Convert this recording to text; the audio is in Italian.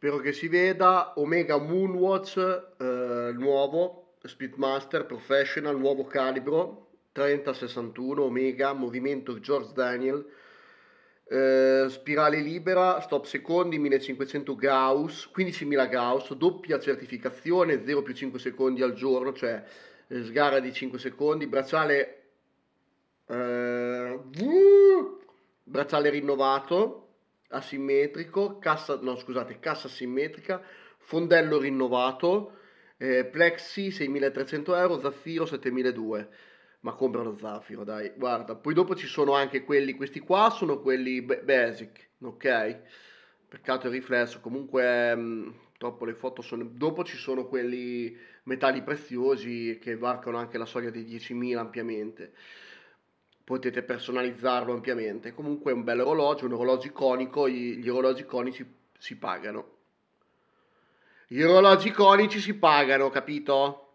spero che si veda Omega Moonwatch eh, nuovo Speedmaster Professional nuovo calibro 3061 Omega movimento George Daniel eh, spirale libera stop secondi 1500 Gauss 15000 Gauss doppia certificazione 0 più 5 secondi al giorno cioè eh, sgara di 5 secondi bracciale eh, bracciale rinnovato asimmetrico, cassa, no, scusate, cassa simmetrica, fondello rinnovato, eh, plexi 6.300 euro, zaffiro 7.200 ma compra lo zaffiro dai guarda poi dopo ci sono anche quelli questi qua sono quelli basic ok peccato il riflesso comunque mh, mm, troppo le foto sono dopo ci sono quelli metalli preziosi che varcano anche la soglia dei 10.000 ampiamente potete personalizzarlo ampiamente. Comunque è un bel orologio, un orologio iconico, gli orologi iconici si pagano. Gli orologi iconici si pagano, capito?